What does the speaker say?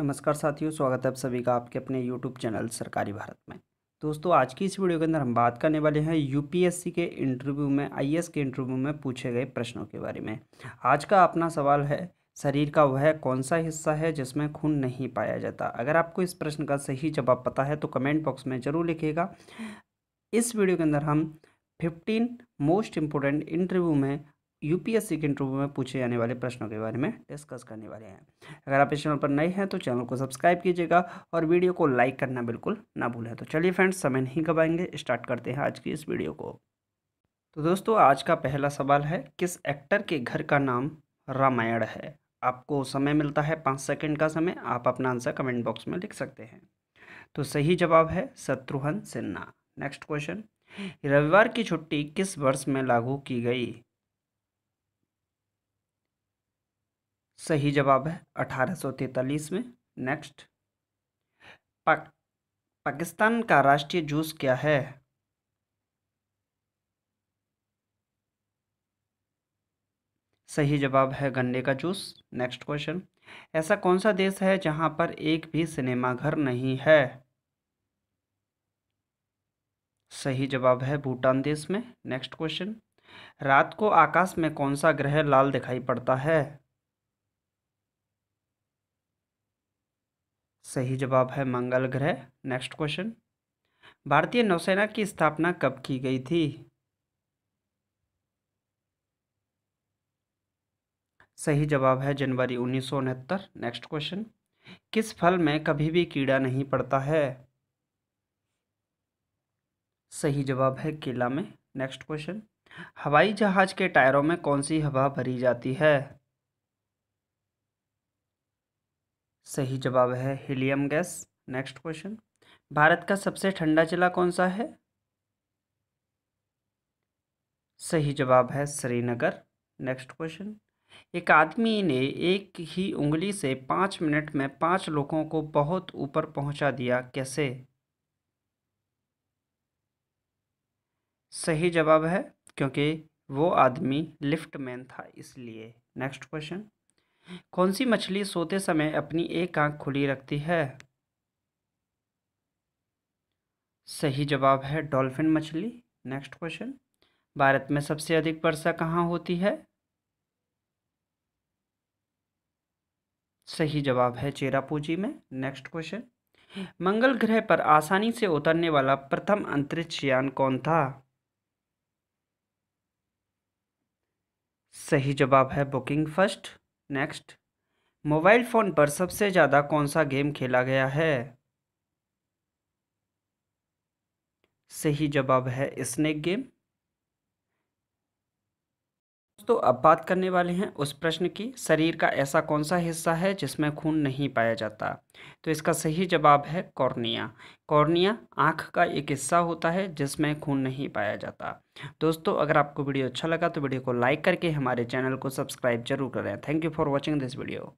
नमस्कार साथियों स्वागत है आप सभी का आपके अपने यूट्यूब चैनल सरकारी भारत में दोस्तों आज की इस वीडियो के अंदर हम बात करने वाले हैं यूपीएससी के इंटरव्यू में आईएएस के इंटरव्यू में पूछे गए प्रश्नों के बारे में आज का अपना सवाल है शरीर का वह कौन सा हिस्सा है जिसमें खून नहीं पाया जाता अगर आपको इस प्रश्न का सही जवाब पता है तो कमेंट बॉक्स में ज़रूर लिखेगा इस वीडियो के अंदर हम फिफ्टीन मोस्ट इम्पोर्टेंट इंटरव्यू में यूपीएससी के इंटरव्यू में पूछे जाने वाले प्रश्नों के बारे में डिस्कस करने वाले हैं अगर आप इस चैनल पर नए हैं तो चैनल को सब्सक्राइब कीजिएगा और वीडियो को लाइक करना बिल्कुल ना भूलें तो चलिए फ्रेंड्स समय नहीं गवाएंगे स्टार्ट करते हैं आज की इस वीडियो को तो दोस्तों आज का पहला सवाल है किस एक्टर के घर का नाम रामायण है आपको समय मिलता है पाँच सेकेंड का समय आप अपना आंसर कमेंट बॉक्स में लिख सकते हैं तो सही जवाब है शत्रुघ्न सिन्हा नेक्स्ट क्वेश्चन रविवार की छुट्टी किस वर्ष में लागू की गई सही जवाब है अठारह में नेक्स्ट पा, पाकिस्तान का राष्ट्रीय जूस क्या है सही जवाब है गन्ने का जूस नेक्स्ट क्वेश्चन ऐसा कौन सा देश है जहां पर एक भी सिनेमाघर नहीं है सही जवाब है भूटान देश में नेक्स्ट क्वेश्चन रात को आकाश में कौन सा ग्रह लाल दिखाई पड़ता है सही जवाब है मंगल ग्रह नेक्स्ट क्वेश्चन भारतीय नौसेना की स्थापना कब की गई थी सही जवाब है जनवरी उन्नीस नेक्स्ट क्वेश्चन किस फल में कभी भी कीड़ा नहीं पड़ता है सही जवाब है केला में नेक्स्ट क्वेश्चन हवाई जहाज के टायरों में कौन सी हवा भरी जाती है सही जवाब है helium gas next question Bharat का सबसे ठंडा जिला कौन सा है सही जवाब है श्रीनगर नेक्स्ट क्वेश्चन एक आदमी ने एक ही उंगली से पाँच मिनट में पाँच लोगों को बहुत ऊपर पहुंचा दिया कैसे सही जवाब है क्योंकि वो आदमी लिफ्ट मैन था इसलिए नेक्स्ट क्वेश्चन कौन सी मछली सोते समय अपनी एक आंख खुली रखती है सही जवाब है डॉल्फिन मछली नेक्स्ट क्वेश्चन भारत में सबसे अधिक वर्षा कहाँ होती है सही जवाब है चेरापूंजी में नेक्स्ट क्वेश्चन मंगल ग्रह पर आसानी से उतरने वाला प्रथम अंतरिक्ष यान कौन था सही जवाब है booking first next mobile phone पर सबसे ज़्यादा कौन सा गेम खेला गया है सही जवाब है स्नेक गेम दोस्तों अब बात करने वाले हैं उस प्रश्न की शरीर का ऐसा कौन सा हिस्सा है जिसमें खून नहीं पाया जाता तो इसका सही जवाब है कॉर्निया कॉर्निया आँख का एक हिस्सा होता है जिसमें खून नहीं पाया जाता दोस्तों अगर आपको वीडियो अच्छा लगा तो वीडियो को लाइक करके हमारे चैनल को सब्सक्राइब जरूर करें thank you for watching this video